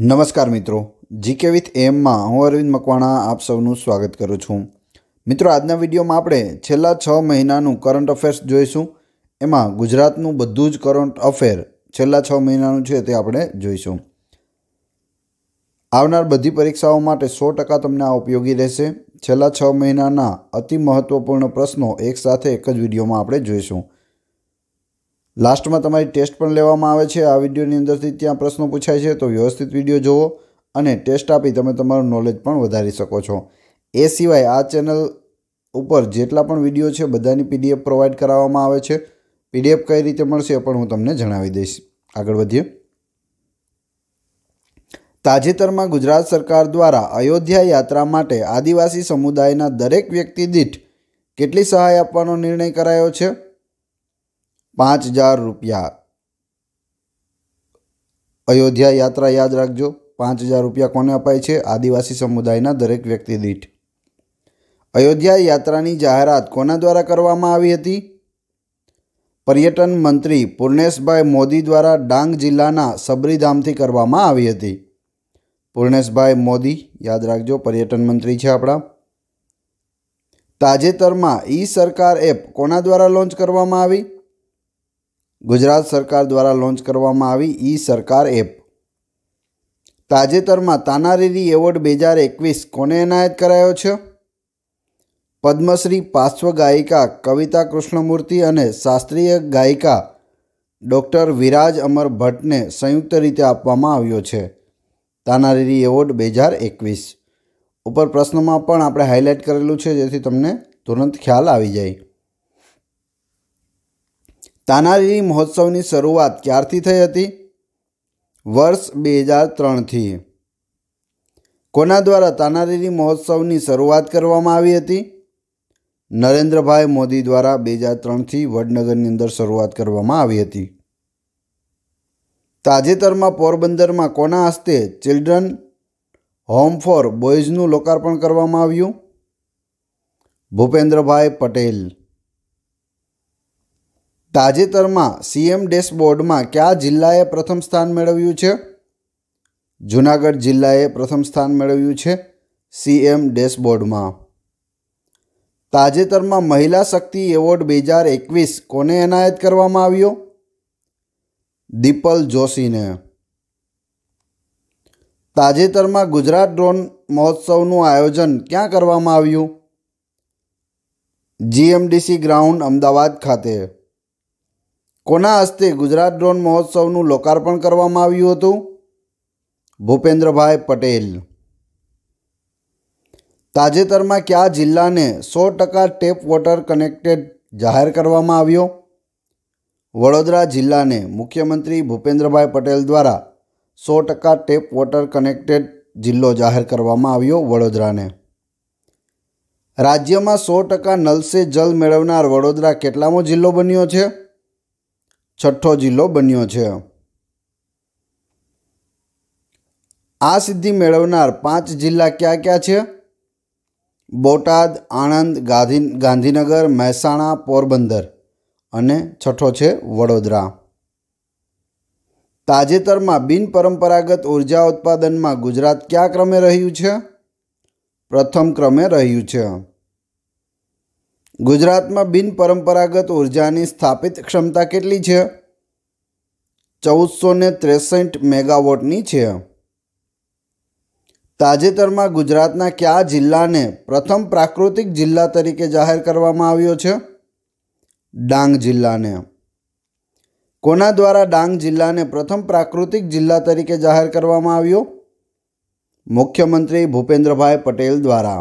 નમસ્કાર મિત્રો GK with એમમાં હું અરવિંદ મકવાણા આપ સૌનું સ્વાગત કરું છું મિત્રો આજના વિડીયોમાં આપણે છેલ્લા છ મહિનાનું કરંટ અફેર્સ જોઈશું એમાં ગુજરાતનું બધું જ કરંટ અફેર છેલ્લા છ મહિનાનું છે તે આપણે જોઈશું આવનાર બધી પરીક્ષાઓ માટે સો ટકા તમને આ ઉપયોગી રહેશે છેલ્લા છ મહિનાના અતિ મહત્ત્વપૂર્ણ પ્રશ્નો એકસાથે એક જ વિડીયોમાં આપણે જોઈશું લાસ્ટમાં તમારી ટેસ્ટ પણ લેવામાં આવે છે આ વિડીયોની અંદરથી ત્યાં પ્રશ્નો પૂછાય છે તો વ્યવસ્થિત વિડીયો જુઓ અને ટેસ્ટ આપી તમે તમારું નોલેજ પણ વધારી શકો છો એ સિવાય આ ચેનલ ઉપર જેટલા પણ વિડીયો છે બધાની પીડીએફ પ્રોવાઈડ કરાવવામાં આવે છે પીડીએફ કઈ રીતે મળશે પણ હું તમને જણાવી દઈશ આગળ વધીએ તાજેતરમાં ગુજરાત સરકાર દ્વારા અયોધ્યા યાત્રા માટે આદિવાસી સમુદાયના દરેક વ્યક્તિ દીઠ કેટલી સહાય આપવાનો નિર્ણય કરાયો છે પાંચ હજાર રૂપિયા અયોધ્યા યાત્રા યાદ રાખજો પાંચ હજાર રૂપિયા કોને અપાય છે આદિવાસી સમુદાયના દરેક વ્યક્તિ દીઠ અયોધ્યા યાત્રાની જાહેરાત કોના દ્વારા કરવામાં આવી હતી પર્યટન મંત્રી પૂર્ણેશભાઈ મોદી દ્વારા ડાંગ જિલ્લાના સબરીધામથી કરવામાં આવી હતી પૂર્ણેશભાઈ મોદી યાદ રાખજો પર્યટન મંત્રી છે આપણા તાજેતરમાં ઈ સરકાર એપ કોના દ્વારા લોન્ચ કરવામાં આવી ગુજરાત સરકાર દ્વારા લોન્ચ કરવામાં આવી ઈ સરકાર એપ તાજેતરમાં તાનારીરી એવોર્ડ બે હજાર એકવીસ કોને એનાયત કરાયો છે પદ્મશ્રી પાર્શ્વ ગાયિકા કવિતા કૃષ્ણમૂર્તિ અને શાસ્ત્રીય ગાયિકા ડૉક્ટર વિરાજ અમર ભટ્ટને સંયુક્ત રીતે આપવામાં આવ્યો છે તાનારીરી એવોર્ડ બે હજાર એકવીસ ઉપર પ્રશ્નમાં પણ આપણે હાઇલાઇટ કરેલું છે જેથી તમને તુરંત ખ્યાલ આવી જાય તાનારીરી મહોત્સવની શરૂઆત ક્યારથી થઈ હતી વર્ષ બે હજાર ત્રણથી કોના દ્વારા તાનારીરી મહોત્સવની શરૂઆત કરવામાં આવી હતી નરેન્દ્રભાઈ મોદી દ્વારા બે હજાર ત્રણથી વડનગરની અંદર શરૂઆત કરવામાં આવી હતી તાજેતરમાં પોરબંદરમાં કોના હસ્તે ચિલ્ડ્રન હોમ ફોર બોયઝનું લોકાર્પણ કરવામાં આવ્યું ભૂપેન્દ્રભાઈ પટેલ તાજેતરમાં સીએમ ડેશબોર્ડમાં કયા જિલ્લાએ પ્રથમ સ્થાન મેળવ્યું છે જૂનાગઢ જિલ્લાએ પ્રથમ સ્થાન મેળવ્યું છે સીએમ ડેશબોર્ડમાં તાજેતરમાં મહિલા શક્તિ એવોર્ડ બે હજાર એકવીસ કોને એનાયત કરવામાં આવ્યો દીપલ જોશીને તાજેતરમાં ગુજરાત ડ્રોન મહોત્સવનું આયોજન ક્યાં કરવામાં આવ્યું જીએમડીસી ગ્રાઉન્ડ અમદાવાદ ખાતે કોના હસ્તે ગુજરાત ડ્રોન મહોત્સવનું લોકાર્પણ કરવામાં આવ્યું હતું ભૂપેન્દ્રભાઈ પટેલ તાજેતરમાં કયા જિલ્લાને સો ટકા ટેપ વોટર કનેક્ટેડ જાહેર કરવામાં આવ્યો વડોદરા જિલ્લાને મુખ્યમંત્રી ભૂપેન્દ્રભાઈ પટેલ દ્વારા સો ટકા ટેપ વોટર કનેક્ટેડ જિલ્લો જાહેર કરવામાં આવ્યો વડોદરાને રાજ્યમાં સો ટકા નલ સે જલ મેળવનાર વડોદરા કેટલામો જિલ્લો બન્યો છે છઠ્ઠો જિલ્લો બન્યો છે આ સિદ્ધિ મેળવનાર પાંચ જિલ્લા કયા કયા છે બોટાદ આણંદ ગાંધી ગાંધીનગર મહેસાણા પોરબંદર અને છઠ્ઠો છે વડોદરા તાજેતરમાં બિનપરંપરાગત ઉર્જા ઉત્પાદનમાં ગુજરાત કયા ક્રમે રહ્યું છે પ્રથમ ક્રમે રહ્યું છે ગુજરાતમાં બિનપરંપરાગત ઉર્જાની સ્થાપિત ક્ષમતા કેટલી છે ચૌદસો ને ત્રેસઠ મેગાવોટની છે તાજેતરમાં ગુજરાતના કયા જિલ્લાને પ્રથમ પ્રાકૃતિક જિલ્લા તરીકે જાહેર કરવામાં આવ્યો છે ડાંગ જિલ્લાને કોના દ્વારા ડાંગ જિલ્લાને પ્રથમ પ્રાકૃતિક જિલ્લા તરીકે જાહેર કરવામાં આવ્યો મુખ્યમંત્રી ભૂપેન્દ્રભાઈ પટેલ દ્વારા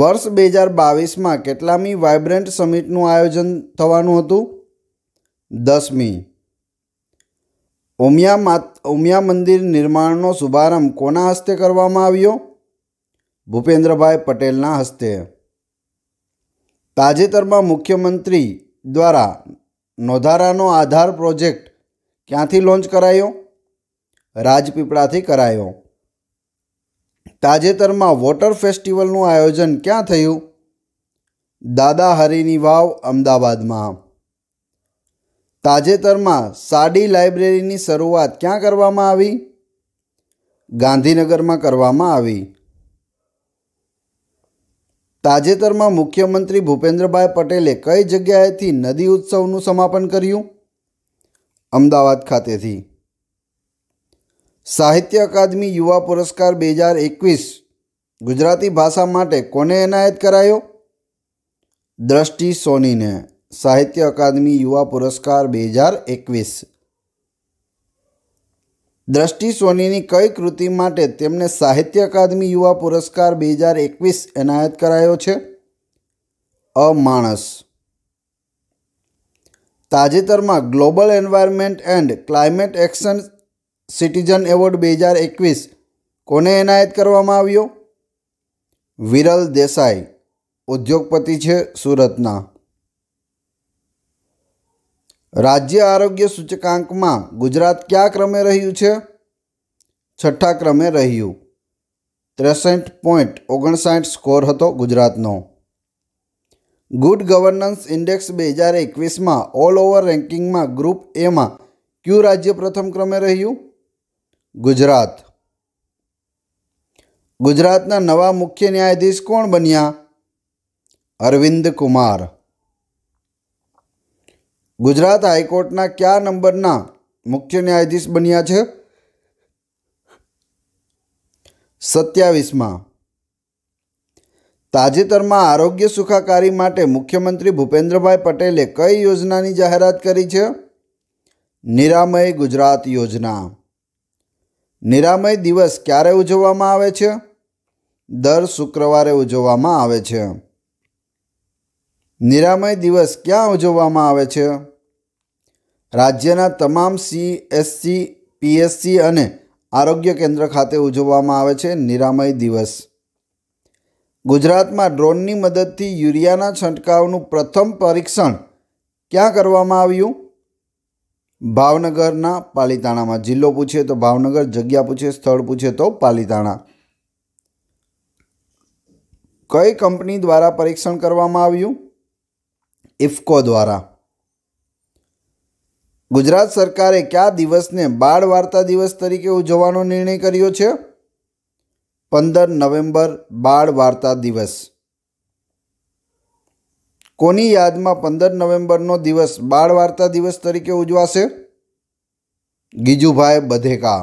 વર્ષ બે હજાર બાવીસમાં કેટલામી વાઇબ્રન્ટ સમિટનું આયોજન થવાનું હતું દસમી ઉમિયા માત ઉમિયા મંદિર નિર્માણનો શુભારંભ કોના હસ્તે કરવામાં આવ્યો ભૂપેન્દ્રભાઈ પટેલના હસ્તે તાજેતરમાં મુખ્યમંત્રી દ્વારા નોધારાનો આધાર પ્રોજેક્ટ ક્યાંથી લોન્ચ કરાયો રાજપીપળાથી કરાયો તાજેતરમાં વોટર ફેસ્ટિવલનું આયોજન ક્યાં થયું દાદા હરીની વાવ અમદાવાદમાં તાજેતરમાં સાડી લાઇબ્રેરીની શરૂઆત ક્યાં કરવામાં આવી ગાંધીનગરમાં કરવામાં આવી તાજેતરમાં મુખ્યમંત્રી ભૂપેન્દ્રભાઈ પટેલે કઈ જગ્યાએથી નદી ઉત્સવનું સમાપન કર્યું અમદાવાદ ખાતેથી સાહિત્ય અકાદમી યુવા પુરસ્કાર બે હજાર એકવીસ ગુજરાતી ભાષા માટે કોને એનાયત કરાયો દ્રષ્ટિ સોનીને સાહિત્ય અકાદમી યુવા પુરસ્કાર બે હજાર એકવીસ દ્રષ્ટિ સોનીની કઈ કૃતિ માટે તેમને સાહિત્ય અકાદમી યુવા પુરસ્કાર બે હજાર એકવીસ એનાયત કરાયો છે અમાણસ તાજેતરમાં global environment and climate action citizen award બે હજાર એકવીસ કોને એનાયત કરવામાં આવ્યો વિરલ દેસાઈ ઉદ્યોગપતિ છે સુરતના રાજ્ય આરોગ્ય સૂચકાંકમાં ગુજરાત કયા ક્રમે રહ્યું છે છઠ્ઠા ક્રમે રહ્યું ત્રેસઠ પોઈન્ટ ઓગણસાઠ સ્કોર હતો ગુજરાતનો ગુડ ગવર્નન્સ ઇન્ડેક્સ બે હજાર એકવીસમાં ઓલ ઓવર રેન્કિંગમાં ગ્રુપ એમાં ક્યુ રાજ્ય પ્રથમ ક્રમે રહ્યું ગુજરાત ગુજરાતના નવા મુખ્ય ન્યાયાધીશ કોણ બન્યા અરવિંદ કુમાર ગુજરાત હાઈકોર્ટના કયા નંબરના મુખ્ય ન્યાયાધીશ બન્યા છે સત્યાવીસમાં તાજેતરમાં આરોગ્ય સુખાકારી માટે મુખ્યમંત્રી ભૂપેન્દ્રભાઈ પટેલે કઈ યોજનાની જાહેરાત કરી છે નિરામય ગુજરાત યોજના નિરામય દિવસ ક્યારે ઉજવવામાં આવે છે દર શુક્રવારે ઉજવવામાં આવે છે નિરામય દિવસ ક્યાં ઉજવવામાં આવે છે રાજ્યના તમામ સી સીએસસી પીએસસી અને આરોગ્ય કેન્દ્ર ખાતે ઉજવવામાં આવે છે નિરામય દિવસ ગુજરાતમાં ડ્રોનની મદદથી યુરિયાના છંટકાવનું પ્રથમ પરીક્ષણ ક્યાં કરવામાં આવ્યું ભાવનગરના પાલીતાણામાં જિલ્લો પૂછીએ તો ભાવનગર જગ્યા પૂછે સ્થળ પૂછે તો પાલીતાણા કઈ કંપની દ્વારા પરીક્ષણ કરવામાં આવ્યું ઇફકો દ્વારા ગુજરાત સરકારે કયા દિવસને બાળ વાર્તા દિવસ તરીકે ઉજવવાનો નિર્ણય કર્યો છે પંદર નવેમ્બર બાળ વાર્તા દિવસ કોની યાદમાં પંદર નવેમ્બરનો દિવસ બાળ વાર્તા દિવસ તરીકે ઉજવાશે ગીજુભાઈ બધેકા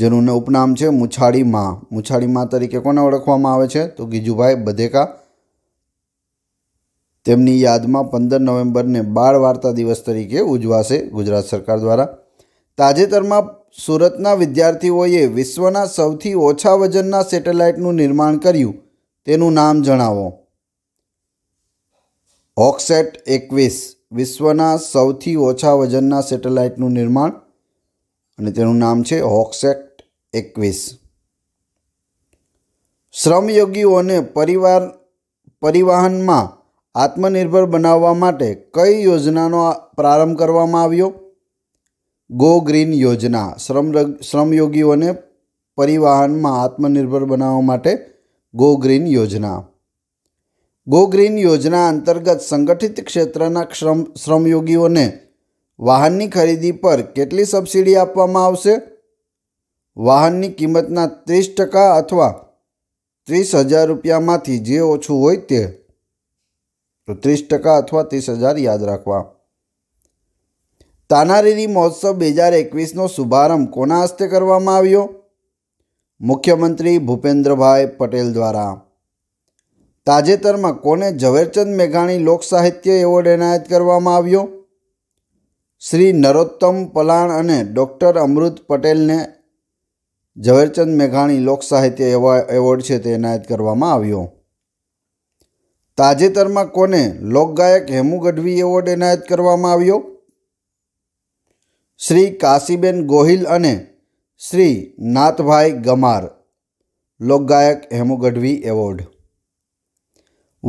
જેનું ઉપનામ છે મુછાળી માં મુછાળી માં તરીકે કોને ઓળખવામાં આવે છે તો ગીજુભાઈ બધેકા તેમની યાદમાં પંદર નવેમ્બરને બાળ વાર્તા દિવસ તરીકે ઉજવાશે ગુજરાત સરકાર દ્વારા તાજેતરમાં સુરતના વિદ્યાર્થીઓએ વિશ્વના સૌથી ઓછા વજનના સેટેલાઇટનું નિર્માણ કર્યું તેનું નામ જણાવો ઓક્સેટ એકવીસ વિશ્વના સૌથી ઓછા વજનના સેટેલાઇટનું નિર્માણ અને તેનું નામ છે ઓક્સેટ એકવીસ શ્રમયોગીઓને પરિવાર પરિવહનમાં આત્મનિર્ભર બનાવવા માટે કઈ યોજનાનો પ્રારંભ કરવામાં આવ્યો ગો ગ્રીન યોજના શ્રમ શ્રમયોગીઓને પરિવહનમાં આત્મનિર્ભર બનાવવા માટે ગો ગ્રીન યોજના ગો ગ્રીન યોજના અંતર્ગત સંગઠિત ક્ષેત્રના શ્રમ શ્રમયોગીઓને વાહનની ખરીદી પર કેટલી સબસિડી આપવામાં આવશે વાહનની કિંમતના ત્રીસ ટકા અથવા ત્રીસ હજાર રૂપિયામાંથી જે ઓછું હોય તે તો ત્રીસ ટકા અથવા ત્રીસ હજાર યાદ રાખવા તાનારીરી મહોત્સવ બે હજાર એકવીસનો શુભારંભ કોના હસ્તે કરવામાં આવ્યો મુખ્યમંત્રી ભૂપેન્દ્રભાઈ પટેલ દ્વારા તાજેતરમાં કોને ઝવેરચંદ મેઘાણી લોકસાહિત્ય એવોર્ડ એનાયત કરવામાં આવ્યો શ્રી નરોત્તમ પલાણ અને ડૉક્ટર અમૃત પટેલને ઝવેરચંદ મેઘાણી લોકસાહિત્ય એવોર્ડ છે તે એનાયત કરવામાં આવ્યો તાજેતરમાં કોને લોકગાયક હેમુ ગઢવી એવોર્ડ એનાયત કરવામાં આવ્યો શ્રી કાશીબેન ગોહિલ અને શ્રી નાથભાઈ ગમાર લોકગાયક હેમુ ગઢવી એવોર્ડ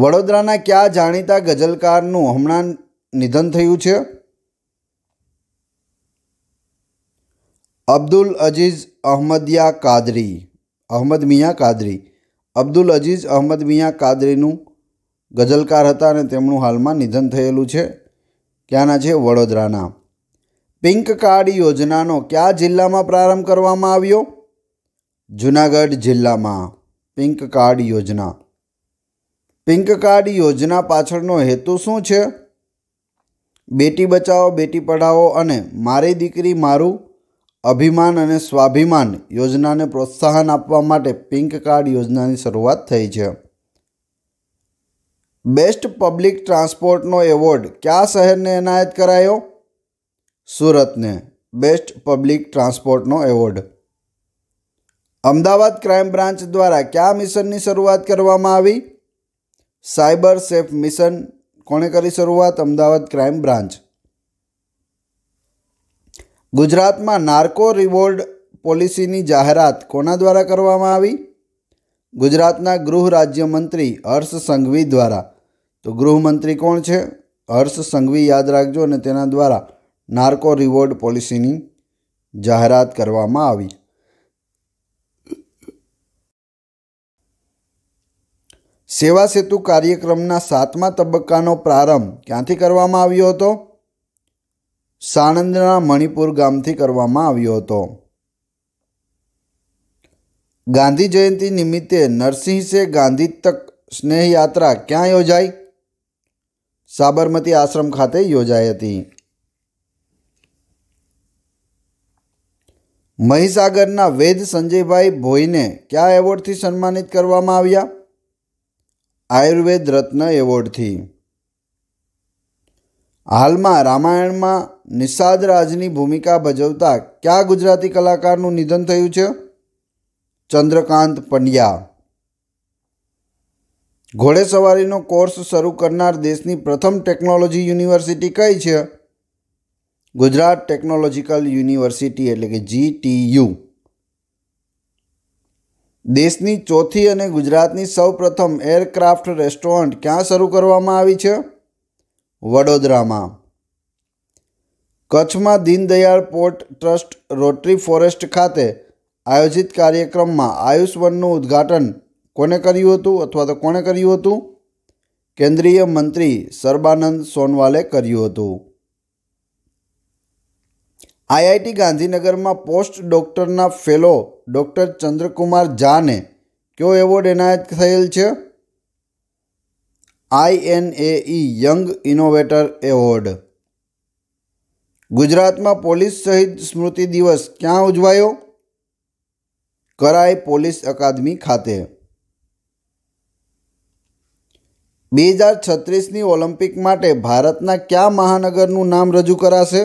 વડોદરાના કયા જાણીતા ગઝલકારનું હમણાં નિધન થયું છે અબ્દુલ અજીઝ અહમદિયા કાદરી અહમદ મિયા કાદરી અબ્દુલ અજીઝ અહમદ મિયા કાદરીનું ગઝલકાર હતા અને તેમનું હાલમાં નિધન થયેલું છે ક્યાંના છે વડોદરાના પિંક કાર્ડ યોજનાનો કયા જિલ્લામાં પ્રારંભ કરવામાં આવ્યો જુનાગઢ જિલ્લામાં પિંક કાર્ડ યોજના પિંક કાર્ડ યોજના પાછળનો હેતુ શું છે બેટી બચાવો બેટી પઢાવો અને મારી દીકરી મારું અભિમાન અને સ્વાભિમાન યોજનાને પ્રોત્સાહન આપવા માટે પિંક કાર્ડ યોજનાની શરૂઆત થઈ છે બેસ્ટ પબ્લિક ટ્રાન્સપોર્ટનો એવોર્ડ કયા શહેરને એનાયત કરાયો સુરતને બેસ્ટ પબ્લિક ટ્રાન્સપોર્ટનો એવોર્ડ અમદાવાદ ક્રાઇમ બ્રાન્ચ દ્વારા કયા મિશનની શરૂઆત કરવામાં આવી સાયબર સેફ મિશન કોણે કરી શરૂઆત અમદાવાદ ક્રાઇમ બ્રાન્ચ ગુજરાતમાં નાર્કો રિવોર્ડ પોલિસીની જાહેરાત કોના દ્વારા કરવામાં આવી ગુજરાતના ગૃહ રાજ્યમંત્રી હર્ષ સંઘવી દ્વારા તો ગૃહમંત્રી કોણ છે હર્ષ સંઘવી યાદ રાખજો અને તેના દ્વારા નાર્કો રિવોર્ડ પોલિસીની જાહેરાત કરવામાં આવી સેવા સેતુ કાર્યક્રમના સાતમા તબક્કાનો પ્રારંભ ક્યાંથી કરવામાં આવ્યો હતો સાણંદના મણિપુર ગામથી કરવામાં આવ્યો હતો ગાંધી જયંતિ નિમિત્તે નરસિંહસે ગાંધી તક સ્નેહયાત્રા ક્યાં યોજાઈ સાબરમતી આશ્રમ ખાતે યોજાઈ હતી મહીસાગરના વેદ સંજયભાઈ ભોઈને કયા એવોર્ડથી સન્માનિત કરવામાં આવ્યા આયુર્વેદ રત્ન એવોર્ડથી હાલમાં રામાયણમાં નિષાદરાજની ભૂમિકા ભજવતા કયા ગુજરાતી કલાકારનું નિધન થયું છે ચંદ્રકાંત પંડ્યા ઘોડેસવારીનો કોર્સ શરૂ કરનાર દેશની પ્રથમ ટેકનોલોજી યુનિવર્સિટી કઈ છે ગુજરાત ટેકનોલોજીકલ યુનિવર્સિટી એટલે કે જીટીયુ દેશની ચોથી અને ગુજરાતની સૌપ્રથમ એરક્રાફ્ટ રેસ્ટોરન્ટ ક્યાં શરૂ કરવામાં આવી છે વડોદરામાં કચ્છમાં Deendayal port trust rotary forest ખાતે આયોજિત કાર્યક્રમમાં આયુષ ઉદ્ઘાટન કોને કર્યું હતું અથવા તો કોણે કર્યું હતું કેન્દ્રીય મંત્રી સર્બાનંદ સોનવાલે કર્યું હતું આઈઆઈટી ગાંધીનગરમાં પોસ્ટ ડોક્ટરના ફેલો ડૉક્ટર ચંદ્રકુમાર ઝાને કયો એવોર્ડ એનાયત થયેલ છે આઈએનએઈ યંગ ઇનોવેટર એવોર્ડ ગુજરાતમાં પોલીસ શહીદ સ્મૃતિ દિવસ ક્યાં ઉજવાયો કરાઈ પોલીસ અકાદમી ખાતે બે હજાર છત્રીસની ઓલિમ્પિક માટે ભારતના કયા મહાનગરનું નામ રજૂ કરાશે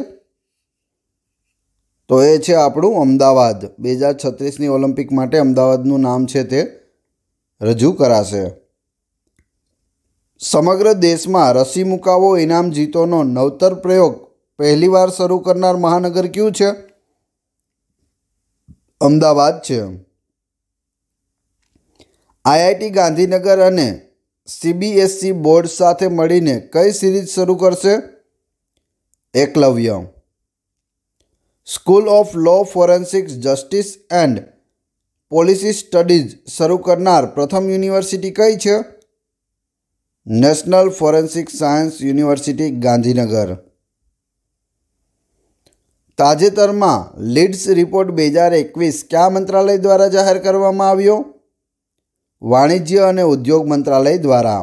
તો એ છે આપણું અમદાવાદ બે હજાર છત્રીસની ઓલિમ્પિક માટે અમદાવાદનું નામ છે તે રજૂ કરાશે સમગ્ર દેશમાં રસી મુકાવો ઇનામ જીતોનો નવતર પ્રયોગ પહેલીવાર શરૂ કરનાર મહાનગર કયું છે અમદાવાદ છે આઈઆઈટી ગાંધીનગર અને સીબીએસસી બોર્ડ સાથે મળીને કઈ સિરીઝ શરૂ કરશે Eklavya school of law forensics justice and policy studies શરૂ કરનાર પ્રથમ યુનિવર્સિટી કઈ છે national forensic science university Gandhinagar તાજેતરમાં લીડ્સ રિપોર્ટ બે હજાર એકવીસ કયા મંત્રાલય દ્વારા જાહેર કરવામાં આવ્યો વાણિજ્ય અને ઉદ્યોગ મંત્રાલય દ્વારા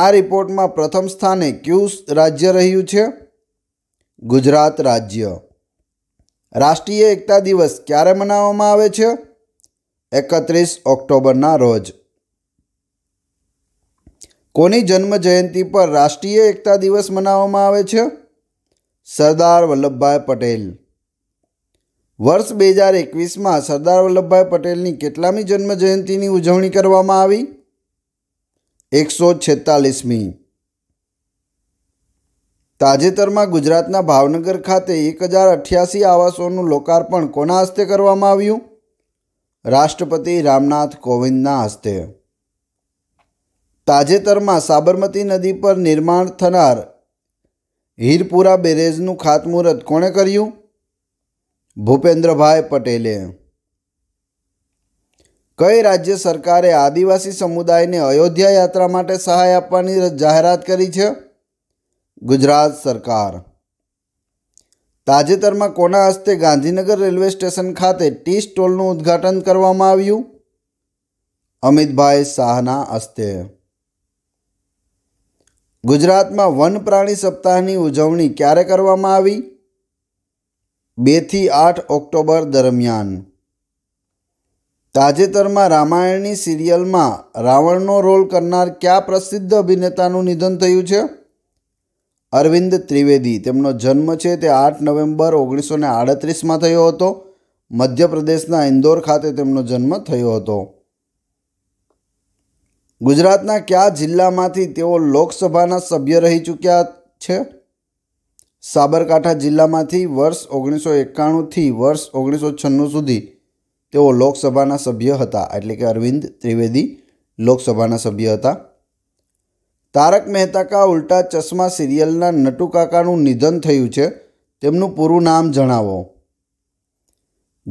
આ રિપોર્ટમાં પ્રથમ સ્થાને કયું રાજ્ય રહ્યું છે ગુજરાત રાજ્ય રાષ્ટ્રીય એકતા દિવસ ક્યારે મનાવવામાં આવે છે એકત્રીસ ઓક્ટોબરના રોજ કોની જન્મ જયંતિ પર રાષ્ટ્રીય એકતા દિવસ મનાવવામાં આવે છે સરદાર વલ્લભભાઈ પટેલ વર્ષ બે હજાર એકવીસમાં સરદાર વલ્લભભાઈ પટેલની કેટલામી જન્મ જયંતિની ઉજવણી કરવામાં આવી એકસો છેતાલીસમી તાજેતરમાં ગુજરાતના ભાવનગર ખાતે એક હજાર અઠ્યાસી આવાસોનું લોકાર્પણ કોના હસ્તે કરવામાં આવ્યું રાષ્ટ્રપતિ રામનાથ કોવિંદના હસ્તે તાજેતરમાં સાબરમતી નદી પર નિર્માણ થનાર હીરપુરા બેરેજનું ખાતમુહૂર્ત કોણે કર્યું ભૂપેન્દ્રભાઈ પટેલે કઈ રાજ્ય સરકારે આદિવાસી સમુદાયને અયોધ્યા યાત્રા માટે સહાય આપવાની જાહેરાત કરી છે ગુજરાત સરકાર તાજેતરમાં કોના હસ્તે ગાંધીનગર રેલવે સ્ટેશન ખાતે ટી સ્ટોલનું ઉદ્ઘાટન કરવામાં આવ્યું અમિતભાઈ શાહના હસ્તે ગુજરાતમાં વન પ્રાણી સપ્તાહની ઉજવણી ક્યારે કરવામાં આવી બેથી આઠ ઓક્ટોબર દરમિયાન તાજેતરમાં રામાયણની સિરિયલમાં રાવણનો રોલ કરનાર કયા પ્રસિદ્ધ અભિનેતાનું નિધન થયું છે અરવિંદ ત્રિવેદી તેમનો જન્મ છે તે આઠ નવેમ્બર ઓગણીસો ને આડત્રીસમાં થયો હતો મધ્યપ્રદેશના ઇન્દોર ખાતે તેમનો જન્મ થયો હતો ગુજરાતના કયા જિલ્લામાંથી તેઓ લોકસભાના સભ્ય રહી ચૂક્યા છે સાબરકાંઠા જિલ્લામાંથી વર્ષ ઓગણીસો એકાણુંથી વર્ષ ઓગણીસો છન્નું સુધી તેઓ લોકસભાના સભ્ય હતા એટલે કે અરવિંદ ત્રિવેદી લોકસભાના સભ્ય હતા તારક મહેતા કા ઉલ્ટા ચશ્મા સિરિયલના નટુકાકાનું નિધન થયું છે તેમનું પૂરું નામ જણાવો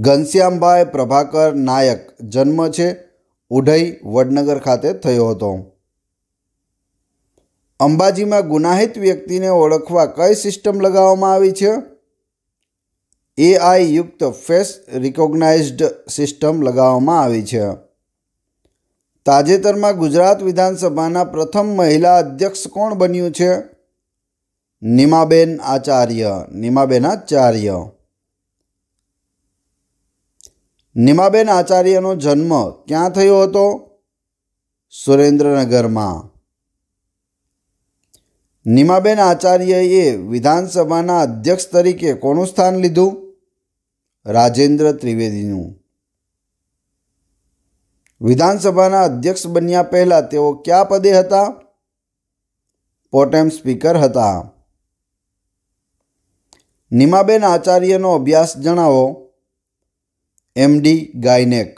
ઘનશ્યામભાઈ પ્રભાકર નાયક જન્મ છે ઉઢઈ વડનગર ખાતે થયો હતો અંબાજીમાં ગુનાહિત વ્યક્તિને ઓળખવા કઈ સિસ્ટમ લગાવવામાં આવી છે એઆઈ યુક્ત ફેસ રિકોગ્નાઇઝ્ડ સિસ્ટમ લગાવવામાં આવી છે તાજેતરમાં ગુજરાત વિધાનસભાના પ્રથમ મહિલા અધ્યક્ષ કોણ બન્યું છે નિમાબેન આચાર્ય નિમાબેન આચાર્ય નિમાબેન આચાર્યનો જન્મ ક્યાં થયો હતો સુરેન્દ્રનગરમાં નિમાબેન આચાર્યએ વિધાનસભાના અધ્યક્ષ તરીકે કોનું સ્થાન લીધું રાજેન્દ્ર ત્રિવેદીનું વિધાનસભાના અધ્યક્ષ બન્યા પહેલાં તેઓ કયા પદે હતા પોટેમ સ્પીકર હતા નિમાબેન આચાર્યનો અભ્યાસ જણાવો એમડી ગાયનેક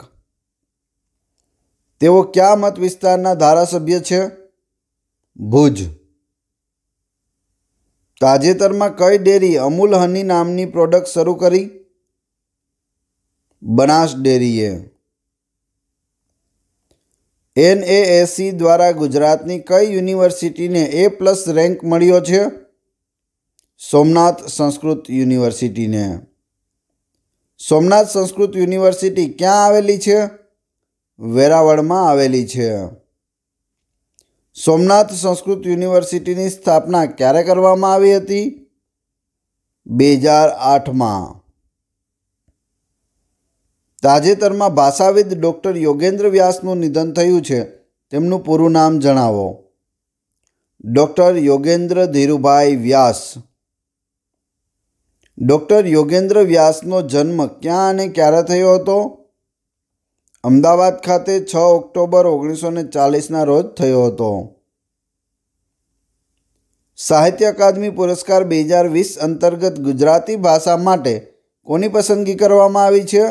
તેઓ કયા મત વિસ્તારના ધારાસભ્ય છે ભુજ તાજેતરમાં કઈ ડેરી અમૂલ હની નામની પ્રોડક્ટ શરૂ કરી બનાસ ડેરીએ એનએએસી દ્વારા ગુજરાતની કઈ યુનિવર્સિટીને એ પ્લસ રેન્ક મળ્યો છે સોમનાથ સંસ્કૃત યુનિવર્સિટીને સોમનાથ સંસ્કૃત યુનિવર્સિટી ક્યાં આવેલી છે વેરાવળમાં આવેલી છે સોમનાથ સંસ્કૃત યુનિવર્સિટીની સ્થાપના ક્યારે કરવામાં આવી હતી બે હજાર આઠમાં તાજેતરમાં ભાષાવિદ ડૉક્ટર યોગેન્દ્ર વ્યાસનું નિધન થયું છે તેમનું પૂરું નામ જણાવો ડૉક્ટર યોગેન્દ્ર ધીરુભાઈ વ્યાસ ડૉક્ટર યોગેન્દ્ર વ્યાસનો જન્મ ક્યાં અને ક્યારે થયો હતો અમદાવાદ ખાતે છ ઓક્ટોબર ઓગણીસો ને ચાલીસના રોજ થયો હતો સાહિત્ય અકાદમી પુરસ્કાર બે હજાર વીસ અંતર્ગત ગુજરાતી ભાષા માટે કોની પસંદગી કરવામાં આવી છે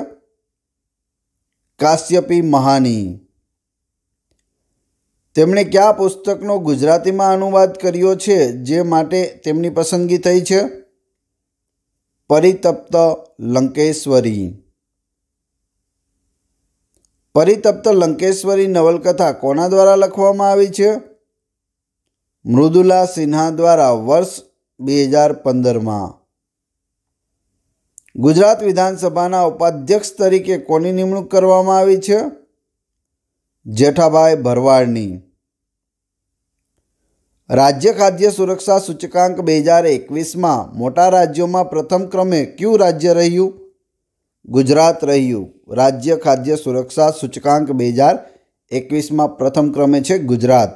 કાશ્યપી મહાની તેમણે કયા પુસ્તકનો ગુજરાતીમાં અનુવાદ કર્યો છે જે માટે તેમની પસંદગી થઈ છે પરિતપ્ત લંકેશ્વરી પરિતપ્ત લંકેશ્વરી નવલકથા કોના દ્વારા લખવામાં આવી છે મૃદુલા સિન્હા દ્વારા વર્ષ બે હજાર પંદરમાં ગુજરાત વિધાનસભાના ઉપાધ્યક્ષ તરીકે કોની નિમણૂક કરવામાં આવી છે જેઠાભાઈ ભરવાડની રાજ્ય ખાદ્ય સુરક્ષા સૂચકાંક બે હજાર એકવીસમાં મોટા રાજ્યોમાં પ્રથમ ક્રમે કયું રાજ્ય રહ્યું ગુજરાત રહ્યું રાજ્ય ખાદ્ય સુરક્ષા સૂચકાંક બે હજાર એકવીસમાં પ્રથમ ક્રમે છે ગુજરાત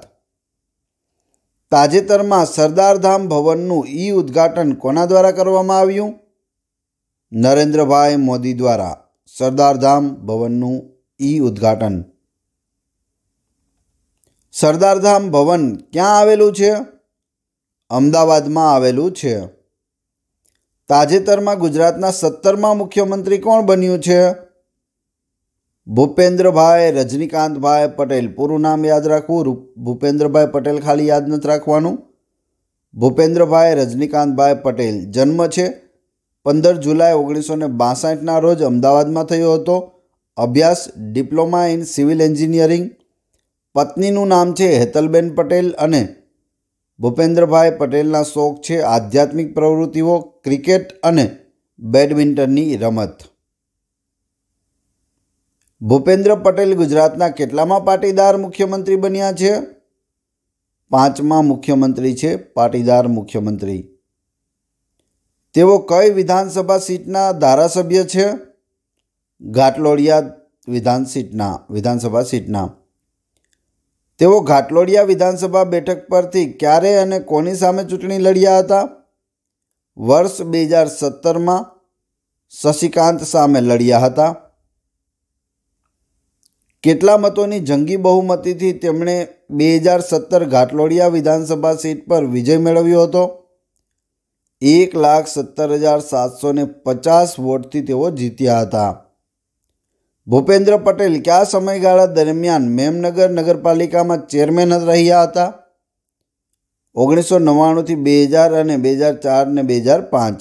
તાજેતરમાં સરદારધામ ભવનનું ઈ ઉદ્ઘાટન કોના દ્વારા કરવામાં આવ્યું નરેન્દ્રભાઈ મોદી દ્વારા સરદારધામ ભવનનું ઈ ઉદ્ઘાટન સરદારધામ ભવન ક્યાં આવેલું છે અમદાવાદમાં આવેલું છે તાજેતરમાં ગુજરાતના સત્તરમાં મુખ્યમંત્રી કોણ બન્યું છે ભૂપેન્દ્રભાઈ રજનીકાંતભાઈ પટેલ પૂરું નામ યાદ રાખવું ભૂપેન્દ્રભાઈ પટેલ ખાલી યાદ નથી રાખવાનું ભૂપેન્દ્રભાઈ રજનીકાંતભાઈ પટેલ જન્મ છે પંદર જુલાઈ ઓગણીસો ને બાસઠના રોજ અમદાવાદમાં થયો હતો અભ્યાસ ડિપ્લોમા ઇન સિવિલ એન્જિનિયરિંગ પત્નીનું નામ છે હેતલબેન પટેલ અને ભૂપેન્દ્રભાઈ પટેલના શોખ છે આધ્યાત્મિક પ્રવૃત્તિઓ ક્રિકેટ અને બેડમિન્ટનની રમત ભૂપેન્દ્ર પટેલ ગુજરાતના કેટલામાં પાટીદાર મુખ્યમંત્રી બન્યા છે પાંચમા મુખ્યમંત્રી છે પાટીદાર મુખ્યમંત્રી તેઓ કઈ વિધાનસભા સીટના ધારાસભ્ય છે ઘાટલોડિયા વિધાન સીટના વિધાનસભા સીટના તેઓ ઘાટલોડિયા વિધાનસભા બેઠક પરથી ક્યારે અને કોની સામે ચૂંટણી લડ્યા હતા વર્ષ બે હજાર સત્તરમાં શશિકાંત સામે લડ્યા હતા કેટલા મતોની જંગી બહુમતીથી તેમણે બે હજાર સત્તર ઘાટલોડિયા વિધાનસભા સીટ પર વિજય મેળવ્યો હતો એક લાખ સત્તર હજાર સાતસો ને પચાસ વોટથી તેઓ જીત્યા હતા ભૂપેન્દ્ર પટેલ કયા સમયગાળા દરમિયાન મેમનગર નગરપાલિકામાં ચેરમેન રહ્યા હતા ઓગણીસો નવ્વાણુંથી બે હજાર અને બે હજાર ચાર ને બે હજાર પાંચ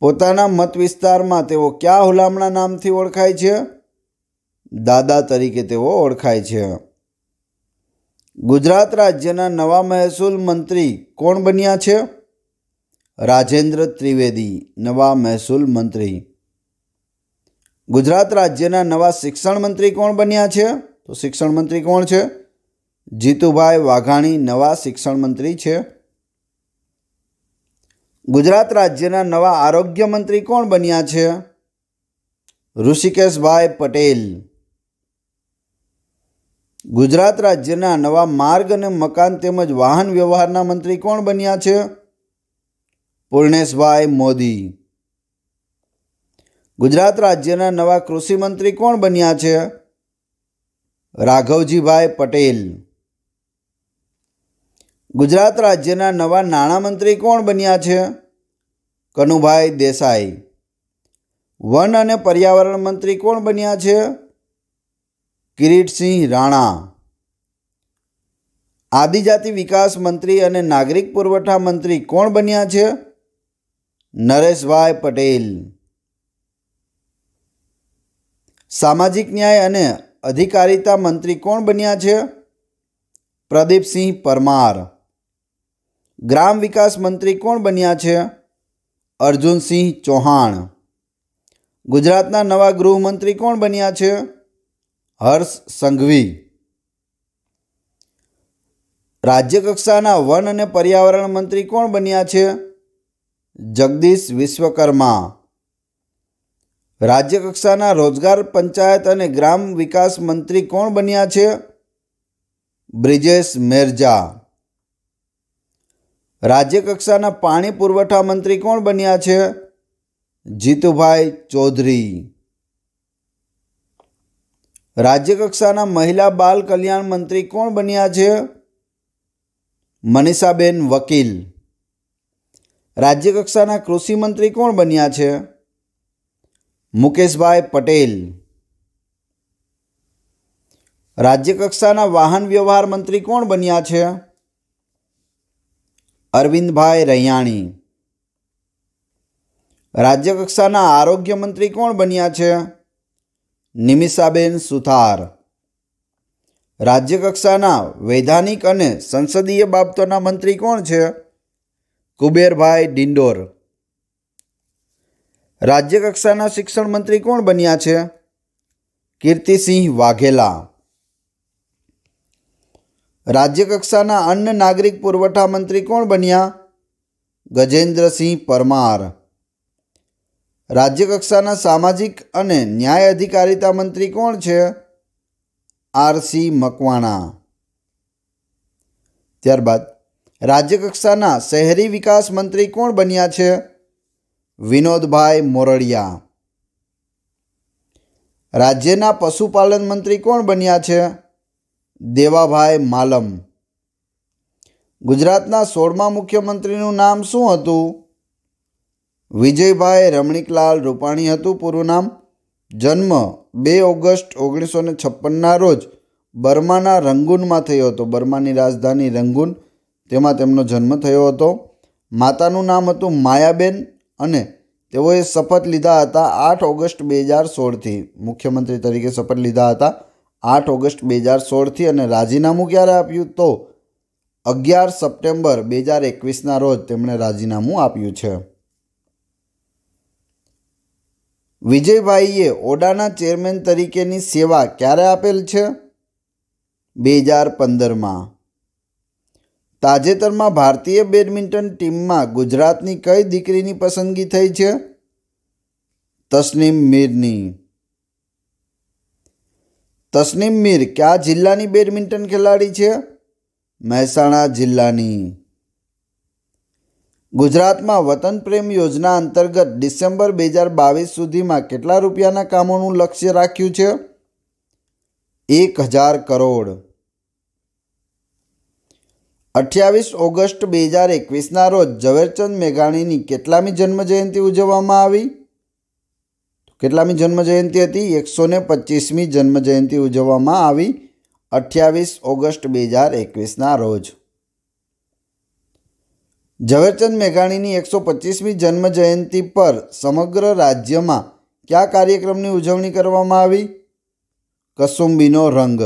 પોતાના મત વિસ્તારમાં તેઓ કયા હુલામણા નામથી ઓળખાય છે દાદા તરીકે તેઓ ઓળખાય છે ગુજરાત રાજ્યના નવા મહેસૂલ મંત્રી કોણ બન્યા છે રાજેન્દ્ર ત્રિવેદી નવા મહેસૂલ મંત્રી ગુજરાત રાજ્યના નવા શિક્ષણ મંત્રી કોણ બન્યા છે તો શિક્ષણ મંત્રી કોણ છે જીતુભાઈ વાઘાણી નવા શિક્ષણ મંત્રી છે ગુજરાત રાજ્યના નવા આરોગ્ય મંત્રી કોણ બન્યા છે ઋષિકેશભાઈ પટેલ ગુજરાત રાજ્યના નવા માર્ગ અને મકાન તેમજ વાહન વ્યવહારના મંત્રી કોણ બન્યા છે પૂર્ણેશભાઈ મોદી ગુજરાત રાજ્યના નવા કૃષિ મંત્રી કોણ બન્યા છે રાઘવજીભાઈ પટેલ ગુજરાત રાજ્યના નવા નાણામંત્રી કોણ બન્યા છે કનુભાઈ દેસાઈ વન અને પર્યાવરણ મંત્રી કોણ બન્યા છે કિરીટસિંહ રાણા આદિજાતિ વિકાસ મંત્રી અને નાગરિક પુરવઠા મંત્રી કોણ બન્યા છે નરેશભાઈ પટેલ સામાજિક ન્યાય અને અધિકારિતા મંત્રી કોણ બન્યા છે પ્રદીપસિંહ પરમાર ગ્રામ વિકાસ મંત્રી કોણ બન્યા છે અર્જુનસિંહ ચૌહાણ ગુજરાતના નવા ગૃહમંત્રી કોણ બન્યા છે હર્ષ સંઘવી રાજ્યકક્ષાના વન અને પર્યાવરણ મંત્રી કોણ બન્યા છે જગદીશ વિશ્વકર્મા રાજ્યકક્ષાના રોજગાર પંચાયત અને ગ્રામ વિકાસ મંત્રી કોણ બન્યા છે બ્રિજેશ મેરજા રાજ્યકક્ષાના પાણી પુરવઠા મંત્રી કોણ બન્યા છે જીતુભાઈ ચૌધરી રાજ્યકક્ષાના મહિલા બાલ કલ્યાણ મંત્રી કોણ બન્યા છે મનીષાબેન વકીલ રાજ્યકક્ષાના કૃષિ મંત્રી કોણ બન્યા છે મુકેશભાઈ પટેલ રાજ્યકક્ષાના વાહન વ્યવહાર મંત્રી કોણ બન્યા છે અરવિંદભાઈ રૈયાણી રાજ્યકક્ષાના આરોગ્ય મંત્રી કોણ બન્યા છે નિમિષાબેન સુથાર રાજ્યકક્ષાના વૈધાનિક અને સંસદીય બાબતોના મંત્રી કોણ છે કુબેરભાઈ ડિંડોર રાજ્યકક્ષાના શિક્ષણ મંત્રી કોણ બન્યા છે કીર્તિસિંહ વાઘેલા રાજ્યકક્ષાના અન્ન નાગરિક પુરવઠા મંત્રી કોણ બન્યા ગજેન્દ્રસિંહ પરમાર રાજ્યકક્ષાના સામાજિક અને ન્યાય અધિકારિતા મંત્રી કોણ છે આરસી મકવાણા ત્યારબાદ રાજ્યકક્ષાના શહેરી વિકાસ મંત્રી કોણ બન્યા છે વિનોદભાઈ મોરડિયા રાજ્યના પશુપાલન મંત્રી કોણ બન્યા છે દેવાભાઈ માલમ ગુજરાતના સોળમા મુખ્યમંત્રીનું નામ શું હતું વિજયભાઈ રમણીકલાલ રૂપાણી હતું પૂરું નામ જન્મ બે ઓગસ્ટ ઓગણીસો ને છપ્પનના રોજ બર્માના રંગૂનમાં થયો હતો બર્માની રાજધાની રંગૂન તેમાં તેમનો જન્મ થયો હતો માતાનું નામ હતું માયાબેન અને તેઓએ શપથ લીધા હતા આઠ ઓગસ્ટ બે હજાર સોળથી મુખ્યમંત્રી તરીકે શપથ લીધા હતા આઠ ઓગસ્ટ બે હજાર સોળથી અને રાજીનામું ક્યારે આપ્યું તો અગિયાર સપ્ટેમ્બર બે હજાર એકવીસના રોજ તેમણે રાજીનામું આપ્યું છે વિજયભાઈએ ઓડાના ચેરમેન તરીકેની સેવા ક્યારે આપેલ છે બે હજાર પંદરમાં તાજેતરમાં ભારતીય બેડમિન્ટન ટીમમાં ગુજરાતની કઈ દીકરીની પસંદગી થઈ છે તસ્નીમ મીરની તસ્નીમ મીર કયા જિલ્લાની બેડમિન્ટન ખેલાડી છે મહેસાણા જિલ્લાની ગુજરાતમાં વતન પ્રેમ યોજના અંતર્ગત ડિસેમ્બર બે હજાર બાવીસ સુધીમાં કેટલા રૂપિયાના કામોનું લક્ષ્ય રાખ્યું છે એક હજાર કરોડ અઠ્યાવીસ ઓગસ્ટ બે હજાર એકવીસના રોજ ઝવેરચંદ મેઘાણીની કેટલામી જન્મજયંતિ ઉજવવામાં આવી કેટલામી જન્મજયંતિ હતી એકસો ને પચીસમી જન્મજયંતિ ઉજવવામાં આવી અઠ્યાવીસ ઓગસ્ટ બે હજાર એકવીસના રોજ ઝવેરચંદ મેઘાણીની એકસો પચીસમી જન્મ જયંતિ પર સમગ્ર રાજ્યમાં કયા કાર્યક્રમની ઉજવણી કરવામાં આવી કસુંબીનો રંગ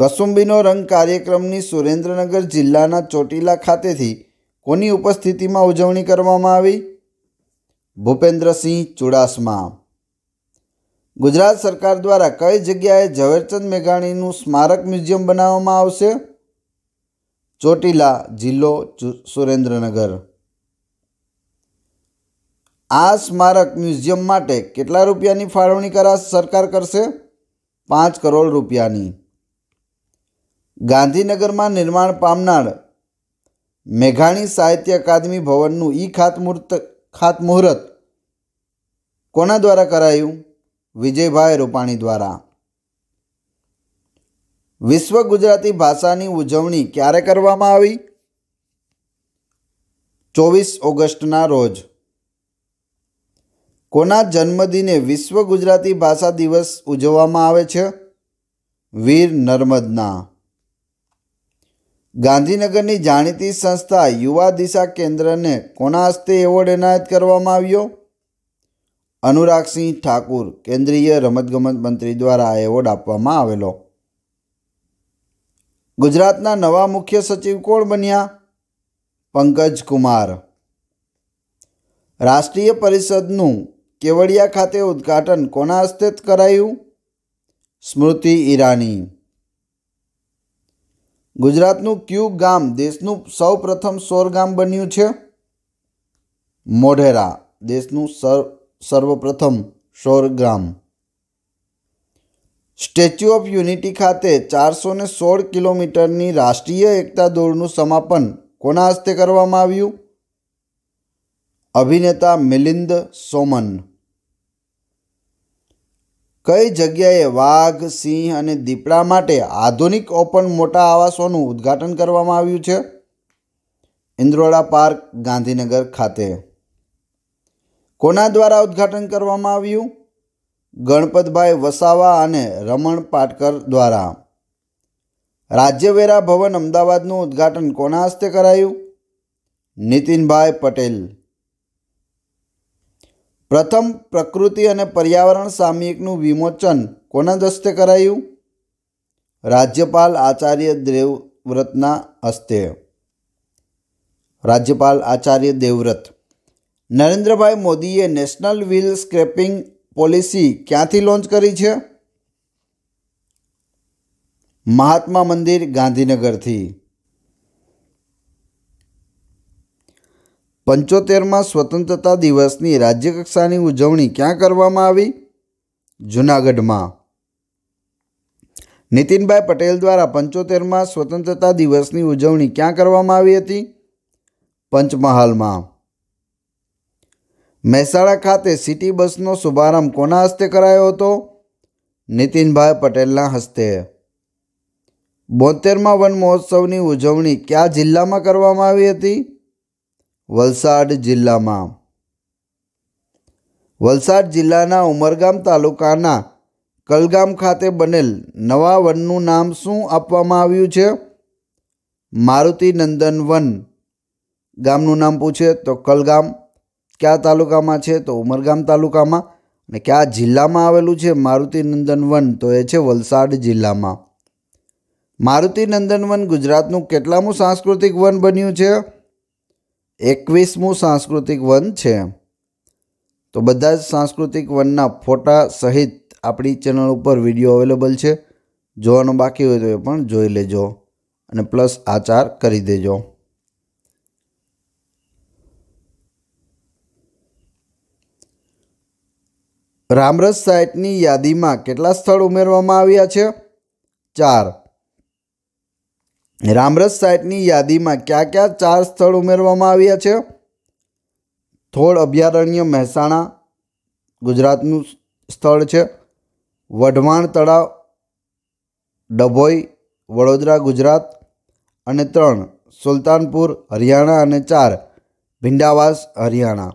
કસુંબીનો રંગ કાર્યક્રમની સુરેન્દ્રનગર જિલ્લાના ચોટીલા ખાતેથી કોની ઉપસ્થિતિમાં ઉજવણી કરવામાં આવી ભૂપેન્દ્રસિંહ ચુડાસમા ગુજરાત સરકાર દ્વારા કઈ જગ્યાએ ઝવેરચંદ મેઘાણીનું સ્મારક મ્યુઝિયમ બનાવવામાં આવશે ચોટીલા જિલ્લો સુરેન્દ્રનગર આ સ્મારક મ્યુઝિયમ માટે કેટલા રૂપિયાની ફાળવણી કરાશ સરકાર કરશે પાંચ કરોડ રૂપિયાની ગાંધીનગરમાં નિર્માણ પામનાર મેઘાણી સાહિત્ય અકાદમી ભવનનું ઈ ખાતમુહૂર્ત ખાતમુહૂર્ત કોના દ્વારા કરાયું વિજયભાઈ રૂપાણી દ્વારા વિશ્વ ગુજરાતી ભાષાની ઉજવણી ક્યારે કરવામાં આવી ચોવીસ ઓગસ્ટના રોજ કોના જન્મદિને વિશ્વ ગુજરાતી ભાષા દિવસ ઉજવવામાં આવે છે વીર નર્મદના ગાંધીનગરની જાણીતી સંસ્થા યુવા દિશા કેન્દ્રને કોના હસ્તે એવોર્ડ એનાયત કરવામાં આવ્યો અનુરાગસિંહ ઠાકુર કેન્દ્રીય રમતગમત મંત્રી દ્વારા એવોર્ડ આપવામાં આવેલો ગુજરાતના નવા મુખ્ય સચિવ કોણ બન્યા પંકજ કુમાર રાષ્ટ્રીય પરિષદનું કેવડિયા ખાતે ઉદ્ઘાટન કોના હસ્તે કરાયું સ્મૃતિ ઈરાની ગુજરાતનું ક્યુ ગામ દેશનું સૌ પ્રથમ સોર ગામ બન્યું છે મોઢેરા દેશનું સર્વપ્રથમ સોર ગામ સ્ટેચ્યુ ઓફ યુનિટી ખાતે ચારસો ને સોળ કિલોમીટરની રાષ્ટ્રીય એકતા દોડનું સમાપન કોના હસ્તે કરવામાં આવ્યું અભિનેતા મિલિંદ સોમન કઈ જગ્યાએ વાઘ સિંહ અને દીપડા માટે આધુનિક ઓપન મોટા આવાસોનું ઉદ્ઘાટન કરવામાં આવ્યું છે ઇન્દ્રોડા પાર્ક ગાંધીનગર ખાતે કોના દ્વારા ઉદ્ઘાટન કરવામાં આવ્યું ગણપતભાઈ વસાવા અને રમણ પાટકર દ્વારા રાજ્યવેરા ભવન અમદાવાદનું ઉદ્ઘાટન કોના હસ્તે કરાયું નીતિનભાઈ પટેલ પ્રથમ પ્રકૃતિ અને પર્યાવરણ સામયિકનું વિમોચન કોના હસ્તે કરાયું રાજ્યપાલ આચાર્ય દેવવ્રતના હસ્તે રાજ્યપાલ આચાર્ય દેવવ્રત નરેન્દ્રભાઈ મોદીએ નેશનલ વ્હીલ સ્ક્રેપિંગ પોલિસી ક્યાંથી લોન્ચ કરી છે મહાત્મા મંદિર ગાંધીનગરથી પંચોતેરમાં સ્વતંત્રતા દિવસની રાજ્યકક્ષાની ઉજવણી ક્યાં કરવામાં આવી જૂનાગઢમાં નીતિનભાઈ પટેલ દ્વારા પંચોતેરમાં સ્વતંત્રતા દિવસની ઉજવણી ક્યાં કરવામાં આવી હતી પંચમહાલમાં મહેસાણા ખાતે સિટી બસનો શુભારંભ કોના હસ્તે કરાયો હતો નીતિનભાઈ પટેલના હસ્તે બોતેરમાં વન મહોત્સવની ઉજવણી કયા જિલ્લામાં કરવામાં આવી હતી વલસાડ જિલ્લામાં વલસાડ જિલ્લાના ઉમરગામ તાલુકાના કલગામ ખાતે બનેલ નવા વનનું નામ શું આપવામાં આવ્યું છે મારુતિ નંદન વન ગામનું નામ પૂછે તો કલગામ કયા તાલુકામાં છે તો ઉમરગામ તાલુકામાં અને કયા જિલ્લામાં આવેલું છે મારુતિનંદન વન તો એ છે વલસાડ જિલ્લામાં મારુતિનંદન વન ગુજરાતનું કેટલામું સાંસ્કૃતિક વન બન્યું છે એકવીસમું સાંસ્કૃતિક વન છે તો બધા જ સાંસ્કૃતિક વનના ફોટા સહિત આપણી ચેનલ ઉપર વિડીયો અવેલેબલ છે જોવાનું બાકી હોય તો એ પણ જોઈ લેજો અને પ્લસ આચાર કરી દેજો રામરસ સાઇટની યાદીમાં કેટલા સ્થળ ઉમેરવામાં આવ્યા છે ચાર રામરસ સાઇટની યાદીમાં કયા કયા ચાર સ્થળ ઉમેરવામાં આવ્યા છે થોળ અભયારણ્ય મહેસાણા ગુજરાતનું સ્થળ છે વઢવાણ તળાવ ડભોઈ વડોદરા ગુજરાત અને ત્રણ સુલતાનપુર હરિયાણા અને ચાર ભિંડાવાસ હરિયાણા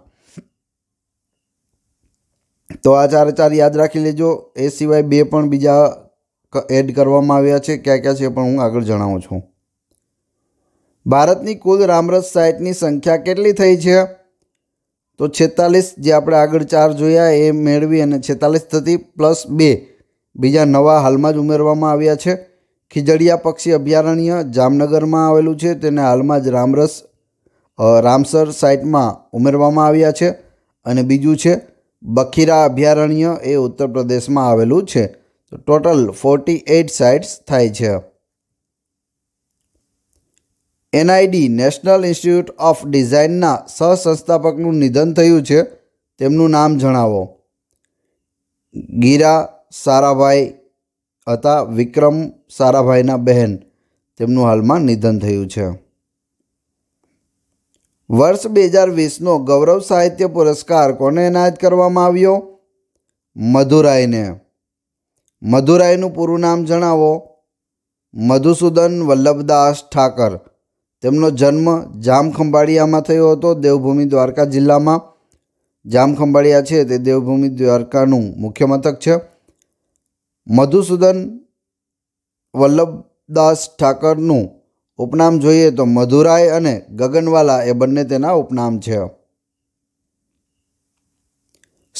તો આ ચારે ચાર યાદ રાખી લેજો એ સિવાય બે પણ બીજા એડ કરવામાં આવ્યા છે ક્યાં ક્યાં છે પણ હું આગળ જણાવું છું ભારતની કુલ રામરસ સાઇટની સંખ્યા કેટલી થઈ છે તો છેતાલીસ જે આપણે આગળ ચાર જોયા એ મેળવી અને છેતાલીસ થતી પ્લસ બે બીજા નવા હાલમાં જ ઉમેરવામાં આવ્યા છે ખીજડીયા પક્ષી અભયારણ્ય જામનગરમાં આવેલું છે તેને હાલમાં જ રામરસ રામસર સાઇટમાં ઉમેરવામાં આવ્યા છે અને બીજું છે બખીરા અભયારણ્ય એ ઉત્તર પ્રદેશમાં આવેલું છે તો ટોટલ ફોર્ટી એઇટ સાઇટ્સ થાય છે એનઆઈડી નેશનલ ઇન્સ્ટિટ્યૂટ ઓફ ડિઝાઇનના સહસંસ્થાપકનું નિધન થયું છે તેમનું નામ જણાવો ગીરા સારાભાઈ હતા વિક્રમ સારાભાઈના બહેન તેમનું હાલમાં નિધન થયું છે વર્ષ બે હજાર વીસનો ગૌરવ સાહિત્ય પુરસ્કાર કોને એનાયત કરવામાં આવ્યો મધુરાઈને મધુરાઈનું પૂરું નામ જણાવો મધુસૂદન વલ્લભદાસ ઠાકર તેમનો જન્મ જામખંભાળિયામાં થયો હતો દેવભૂમિ દ્વારકા જિલ્લામાં જામખંભાળિયા છે તે દેવભૂમિ દ્વારકાનું મુખ્ય મથક છે મધુસૂદન વલ્લભદાસ ઠાકરનું ઉપનામ જોઈએ તો મધુરાય અને ગગનવાલા એ બંને તેના ઉપનામ છે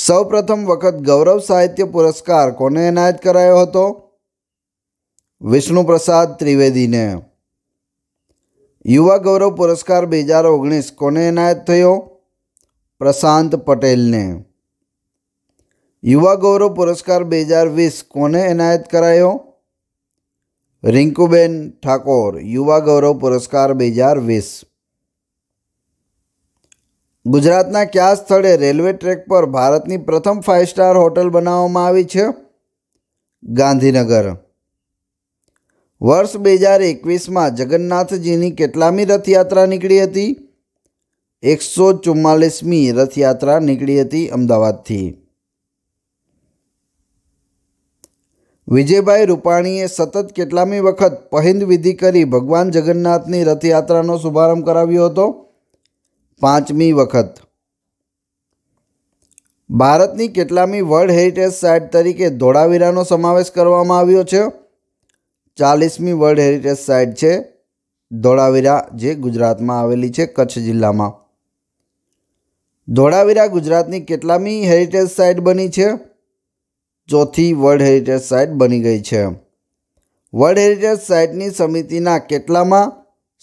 સૌપ્રથમ વખત ગૌરવ સાહિત્ય પુરસ્કાર કોને એનાયત કરાયો હતો વિષ્ણુપ્રસાદ ત્રિવેદીને યુવા ગૌરવ પુરસ્કાર બે હજાર ઓગણીસ કોને એનાયત થયો પ્રશાંત પટેલને યુવા ગૌરવ પુરસ્કાર બે હજાર વીસ કોને એનાયત કરાયો રિંકુબેન ઠાકોર યુવા ગૌરવ પુરસ્કાર બે હજાર વીસ ગુજરાતના કયા સ્થળે રેલવે ટ્રેક પર ભારતની પ્રથમ ફાઇવ સ્ટાર હોટલ બનાવવામાં આવી છે ગાંધીનગર વર્ષ બે હજાર એકવીસમાં જગન્નાથજીની કેટલામી રથયાત્રા નીકળી હતી એકસો ચુમ્માલીસમી રથયાત્રા નીકળી હતી અમદાવાદથી વિજયભાઈ રૂપાણીએ સતત કેટલામી વખત પહિંદ વિધિ કરી ભગવાન જગન્નાથની રથયાત્રાનો શુભારંભ કરાવ્યો હતો પાંચમી વખત ભારતની કેટલામી વર્લ્ડ હેરિટેજ સાઇટ તરીકે ધોળાવીરાનો સમાવેશ કરવામાં આવ્યો છે ચાલીસમી વર્લ્ડ હેરિટેજ સાઇટ છે ધોળાવીરા જે ગુજરાતમાં આવેલી છે કચ્છ જિલ્લામાં ધોળાવીરા ગુજરાતની કેટલામી હેરિટેજ સાઇટ બની છે ચોથી વર્લ્ડ હેરિટેજ સાઇટ બની ગઈ છે વર્લ્ડ હેરિટેજ સાઇટની સમિતિના કેટલામાં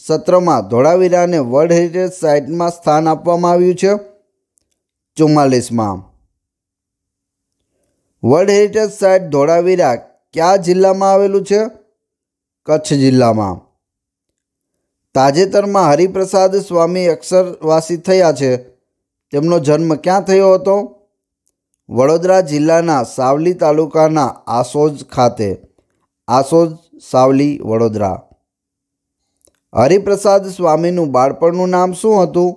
સત્રમાં ધોળાવીરાને વર્લ્ડ હેરિટેજ સાઇટમાં સ્થાન આપવામાં આવ્યું છે ચુમ્માલીસમાં વર્લ્ડ હેરિટેજ સાઇટ ધોળાવીરા કયા જિલ્લામાં આવેલું છે કચ્છ જિલ્લામાં તાજેતરમાં હરિપ્રસાદ સ્વામી અક્ષરવાસી થયા છે તેમનો જન્મ ક્યાં થયો હતો વડોદરા જિલ્લાના સાવલી તાલુકાના આસોજ ખાતે આસોજ સાવલી વડોદરા હરિપ્રસાદ સ્વામીનું બાળપણનું નામ શું હતું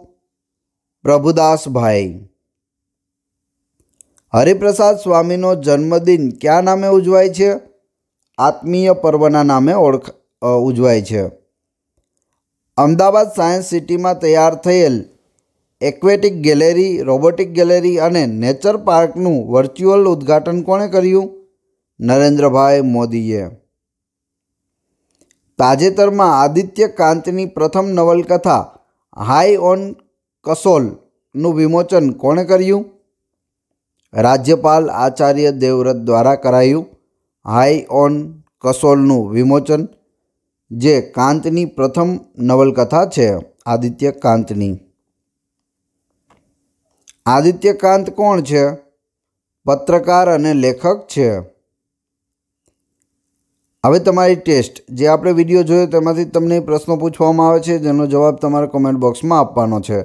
પ્રભુદાસભાઈ હરિપ્રસાદ સ્વામીનો જન્મદિન ક્યાં નામે ઉજવાય છે આત્મીય પર્વના નામે ઓળખ ઉજવાય છે અમદાવાદ સાયન્સ સિટીમાં તૈયાર થયેલ એક્વેટિક ગેલેરી રોબોટિક ગેલેરી અને નેચર પાર્કનું વર્ચ્યુઅલ ઉદ્ઘાટન કોણે કર્યું નરેન્દ્રભાઈ મોદીએ તાજેતરમાં આદિત્ય કાંતની પ્રથમ નવલકથા હાઈ ઓન કસોલનું વિમોચન કોણે કર્યું રાજ્યપાલ આચાર્ય દેવવ્રત દ્વારા કરાયું હાઈ ઓન કસોલનું વિમોચન જે કાંતની પ્રથમ નવલકથા છે આદિત્ય કાંતની આદિત્યકાંત કોણ છે પત્રકાર અને લેખક છે હવે તમારી ટેસ્ટ જે આપણે વિડીયો જોયો તેમાંથી તમને પ્રશ્નો પૂછવામાં આવે છે જેનો જવાબ તમારે કોમેન્ટ બોક્સમાં આપવાનો છે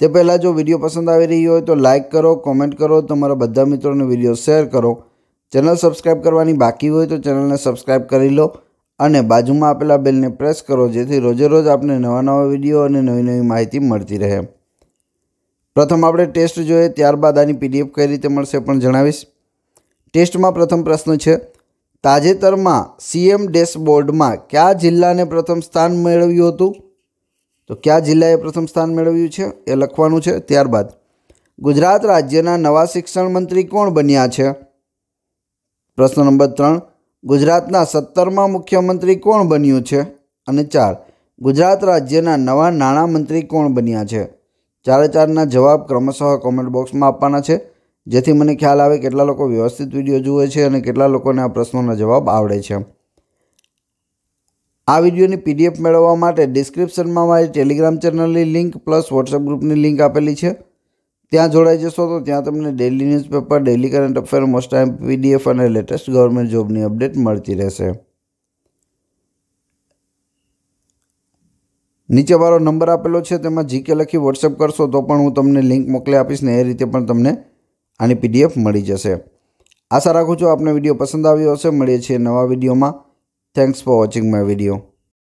તે પહેલાં જો વિડીયો પસંદ આવી રહ્યો હોય તો લાઇક કરો કોમેન્ટ કરો તમારા બધા મિત્રોને વિડીયો શેર કરો ચેનલ સબસ્ક્રાઈબ કરવાની બાકી હોય તો ચેનલને સબસ્ક્રાઈબ કરી લો અને બાજુમાં આપેલા બેલને પ્રેસ કરો જેથી રોજે રોજ આપને નવા નવા વિડીયો અને નવી નવી માહિતી મળતી રહે પ્રથમ આપણે ટેસ્ટ જોઈએ ત્યારબાદ આની પીડીએફ કઈ રીતે મળશે પણ જણાવીશ ટેસ્ટમાં પ્રથમ પ્રશ્ન છે તાજેતરમાં સીએમ ડેશબોર્ડમાં કયા જિલ્લાને પ્રથમ સ્થાન મેળવ્યું હતું તો કયા જિલ્લાએ પ્રથમ સ્થાન મેળવ્યું છે એ લખવાનું છે ત્યારબાદ ગુજરાત રાજ્યના નવા શિક્ષણ મંત્રી કોણ બન્યા છે પ્રશ્ન નંબર ત્રણ ગુજરાતના સત્તરમાં મુખ્યમંત્રી કોણ બન્યું છે અને ચાર ગુજરાત રાજ્યના નવા નાણાં મંત્રી કોણ બન્યા છે ચારે ચારના જવાબ ક્રમશઃ કોમેન્ટ બોક્સમાં આપવાના છે જેથી મને ખ્યાલ આવે કેટલા લોકો વ્યવસ્થિત વિડીયો જુએ છે અને કેટલા લોકોને આ પ્રશ્નોના જવાબ આવડે છે આ વિડીયોની પીડીએફ મેળવવા માટે ડિસ્ક્રિપ્શનમાં મારી ટેલિગ્રામ ચેનલની લિંક પ્લસ વોટ્સએપ ગ્રુપની લિંક આપેલી છે ત્યાં જોડાઈ જશો તો ત્યાં તમને daily newspaper daily current affair most time PDF અને લેટેસ્ટ ગવર્મેન્ટ જોબની અપડેટ મળતી રહેશે નીચેવાળો નંબર આપેલો છે તેમાં જીકે લખી વોટ્સઅપ કરશો તો પણ હું તમને લિંક મોકલી આપીશ ને એ રીતે પણ તમને આની પીડીએફ મળી જશે આશા રાખું છું આપને વિડીયો પસંદ આવ્યો હશે મળીએ છીએ નવા વિડીયોમાં thanks for watching my video